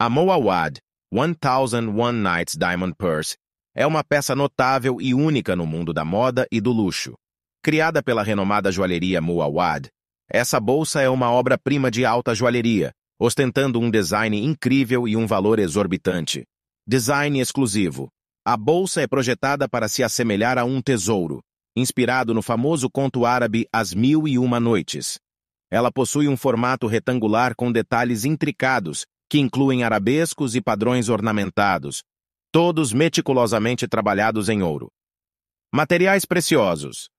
A Moawad 1001 Nights Diamond Purse é uma peça notável e única no mundo da moda e do luxo. Criada pela renomada joalheria Moawad, essa bolsa é uma obra-prima de alta joalheria, ostentando um design incrível e um valor exorbitante. Design exclusivo. A bolsa é projetada para se assemelhar a um tesouro, inspirado no famoso conto árabe As Mil e Uma Noites. Ela possui um formato retangular com detalhes intricados que incluem arabescos e padrões ornamentados, todos meticulosamente trabalhados em ouro. Materiais preciosos.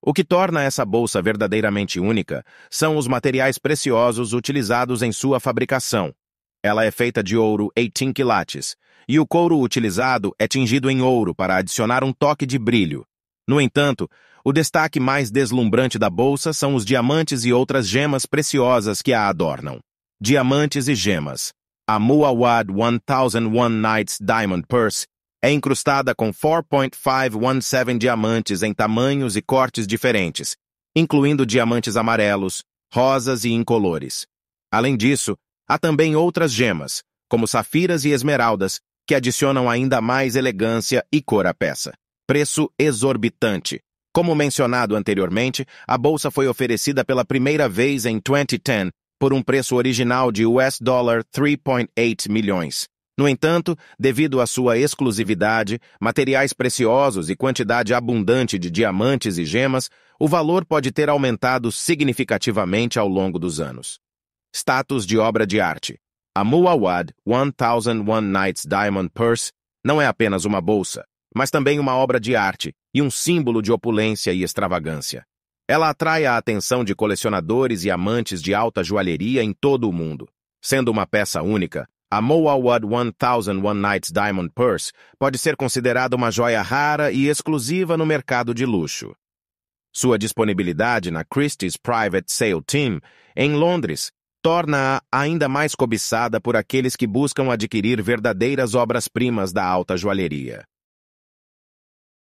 O que torna essa bolsa verdadeiramente única são os materiais preciosos utilizados em sua fabricação. Ela é feita de ouro 18 quilates, e o couro utilizado é tingido em ouro para adicionar um toque de brilho. No entanto, o destaque mais deslumbrante da bolsa são os diamantes e outras gemas preciosas que a adornam. Diamantes e gemas a Muawad 1001 Nights Diamond Purse é incrustada com 4.517 diamantes em tamanhos e cortes diferentes, incluindo diamantes amarelos, rosas e incolores. Além disso, há também outras gemas, como safiras e esmeraldas, que adicionam ainda mais elegância e cor à peça. Preço exorbitante. Como mencionado anteriormente, a bolsa foi oferecida pela primeira vez em 2010 por um preço original de US$ 3.8 milhões. No entanto, devido à sua exclusividade, materiais preciosos e quantidade abundante de diamantes e gemas, o valor pode ter aumentado significativamente ao longo dos anos. Status de obra de arte. A Muawad 1001 Nights Diamond Purse não é apenas uma bolsa, mas também uma obra de arte e um símbolo de opulência e extravagância. Ela atrai a atenção de colecionadores e amantes de alta joalheria em todo o mundo. Sendo uma peça única, a Moawad 1000 One Nights Diamond Purse pode ser considerada uma joia rara e exclusiva no mercado de luxo. Sua disponibilidade na Christie's Private Sale Team, em Londres, torna-a ainda mais cobiçada por aqueles que buscam adquirir verdadeiras obras-primas da alta joalheria.